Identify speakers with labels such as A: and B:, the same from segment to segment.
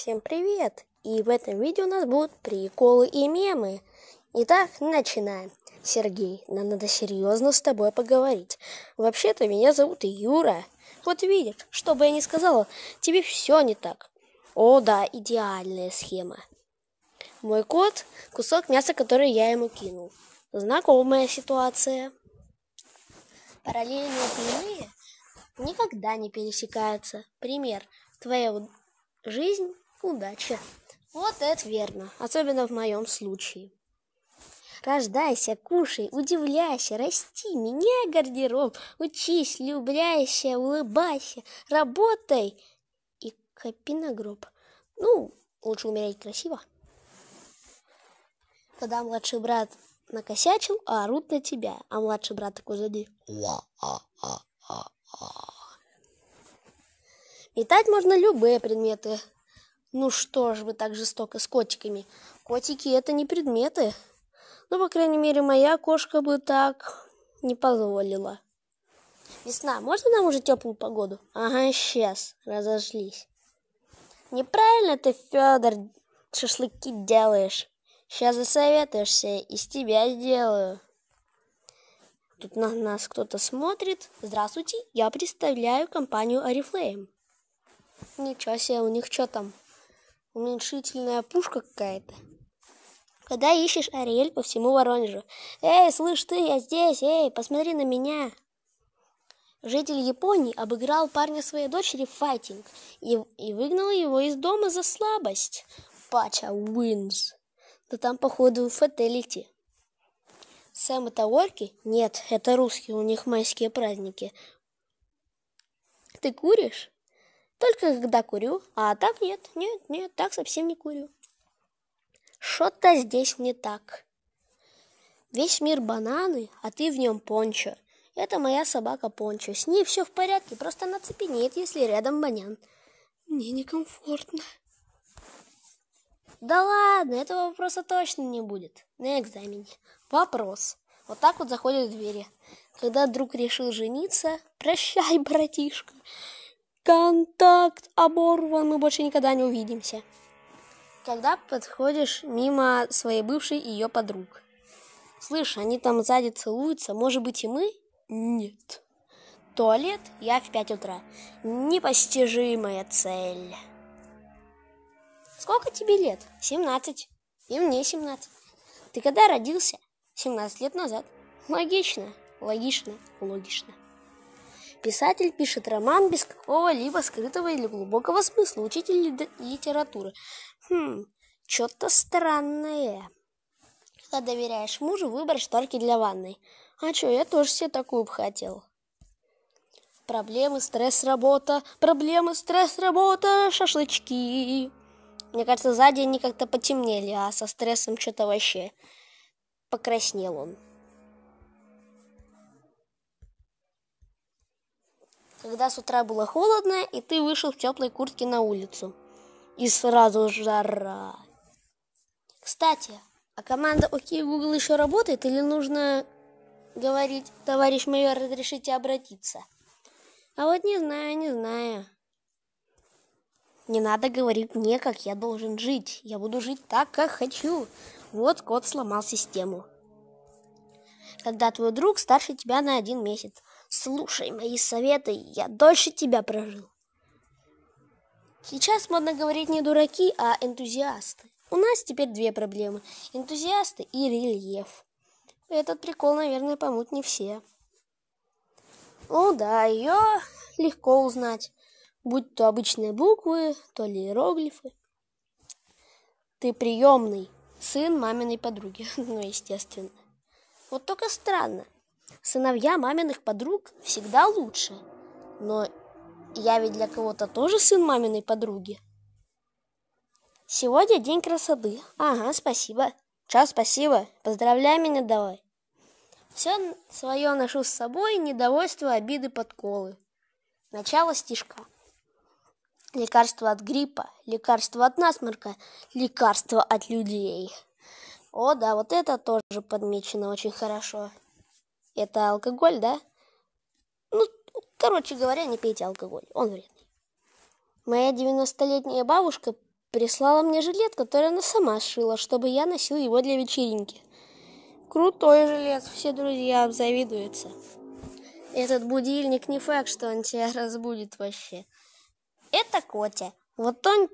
A: Всем привет! И в этом видео у нас будут приколы и мемы. Итак, начинаем. Сергей, нам надо серьезно с тобой поговорить. Вообще-то меня зовут Юра. Вот видишь, что бы я ни сказала, тебе все не так. О да, идеальная схема. Мой кот – кусок мяса, который я ему кинул. Знакомая ситуация. Параллельные прямые никогда не пересекаются. Пример. Твоя жизнь удача. Вот это верно, особенно в моем случае. Рождайся, кушай, удивляйся, расти, меняй гардероб, учись, любляйся, улыбайся, работай и копи на гроб. Ну, лучше умереть красиво. Когда младший брат накосячил, а орут на тебя, а младший брат такой сзади. Метать можно любые предметы, ну что ж вы так жестоко с котиками? Котики это не предметы. Ну, по крайней мере, моя кошка бы так не позволила. Весна, можно нам уже теплую погоду? Ага, сейчас, разошлись. Неправильно ты, Федор, шашлыки делаешь. Сейчас засоветуешься, из тебя сделаю. Тут на нас кто-то смотрит. Здравствуйте, я представляю компанию Арифлейм. Ничего себе, у них что там? уменьшительная пушка какая-то. Когда ищешь Ариэль по всему Воронежу. Эй, слышь ты, я здесь, эй, посмотри на меня. Житель Японии обыграл парня своей дочери в файтинг и, и выгнал его из дома за слабость. Пача Уинс. Да там, походу, фателити. Сэм это орки? Нет, это русские, у них майские праздники. Ты куришь? Только когда курю, а так нет, нет, нет, так совсем не курю. Что-то здесь не так. Весь мир бананы, а ты в нем пончо. Это моя собака Пончо. С ней все в порядке, просто она цепенеет, если рядом банян. Мне некомфортно. Да ладно, этого вопроса точно не будет. На экзамене. Вопрос. Вот так вот заходят в двери. Когда друг решил жениться, прощай, братишка контакт оборван, мы больше никогда не увидимся. Когда подходишь мимо своей бывшей и ее подруг. Слышь, они там сзади целуются, может быть и мы? Нет. Туалет я в 5 утра. Непостижимая цель. Сколько тебе лет? 17. И мне 17. Ты когда родился? 17 лет назад. Логично, логично, логично. Писатель пишет роман без какого-либо скрытого или глубокого смысла. Учитель литературы. Хм, что-то странное. Когда доверяешь мужу, выбор шторки для ванной. А чё, я тоже себе такую бы хотел. Проблемы, стресс, работа. Проблемы, стресс, работа, шашлычки. Мне кажется, сзади они как-то потемнели, а со стрессом что-то вообще покраснел он. когда с утра было холодно, и ты вышел в теплой куртке на улицу. И сразу жара. Кстати, а команда «Окей, Google» еще работает или нужно говорить «Товарищ майор, разрешите обратиться»? А вот не знаю, не знаю. Не надо говорить мне, как я должен жить. Я буду жить так, как хочу. Вот кот сломал систему. Когда твой друг старше тебя на один месяц. Слушай мои советы, я дольше тебя прожил. Сейчас модно говорить не дураки, а энтузиасты. У нас теперь две проблемы. Энтузиасты и рельеф. Этот прикол, наверное, помут не все. О, да, ее легко узнать. Будь то обычные буквы, то ли иероглифы. Ты приемный, сын маминой подруги. ну, естественно. Вот только странно. Сыновья маминых подруг всегда лучше. Но я ведь для кого-то тоже сын маминой подруги. Сегодня день красоты. Ага, спасибо. ча, спасибо. Поздравляй меня давай. Все свое ношу с собой, недовольство, обиды, подколы. Начало стишка. Лекарство от гриппа, лекарство от насморка, лекарство от людей. О, да, вот это тоже подмечено очень хорошо. Это алкоголь, да? Ну, короче говоря, не пейте алкоголь, он вредный. Моя 90-летняя бабушка прислала мне жилет, который она сама сшила, чтобы я носил его для вечеринки. Крутой жилет, все друзья обзавидуются. Этот будильник не факт, что он тебя разбудит вообще. Это Котя. Вот он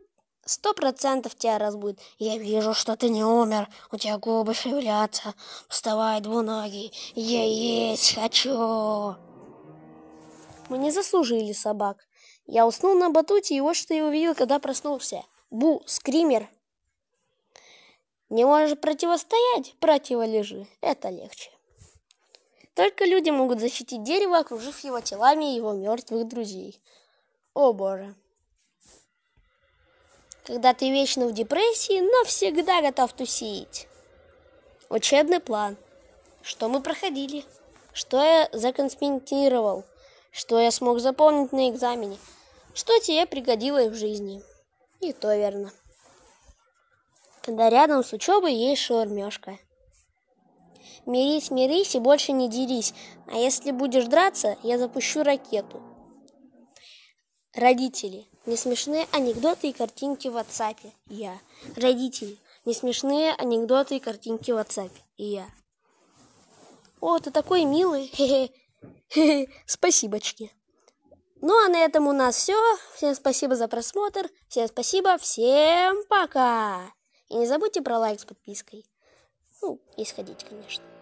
A: Сто процентов тебя разбудит. Я вижу, что ты не умер. У тебя губы шевелятся. Вставай, двуногий. Я есть хочу. Мы не заслужили собак. Я уснул на батуте, и вот что я увидел, когда проснулся. Бу, скример. Не можешь противостоять, противолежи. Это легче. Только люди могут защитить дерево, окружив его телами его мертвых друзей. О боже когда ты вечно в депрессии, но всегда готов тусить. Учебный план. Что мы проходили? Что я законспектировал? Что я смог запомнить на экзамене? Что тебе пригодилось в жизни? И то верно. Когда рядом с учебой есть шаурмешка. Мирись, мирись и больше не дерись. А если будешь драться, я запущу ракету. Родители – не смешные анекдоты и картинки в WhatsApp. И я. Родители. Не смешные анекдоты и картинки в WhatsApp. И я. О, ты такой милый. Хе-хе. Спасибочки. Ну а на этом у нас все. Всем спасибо за просмотр. Всем спасибо. Всем пока. И не забудьте про лайк с подпиской. Ну, если хотите, конечно.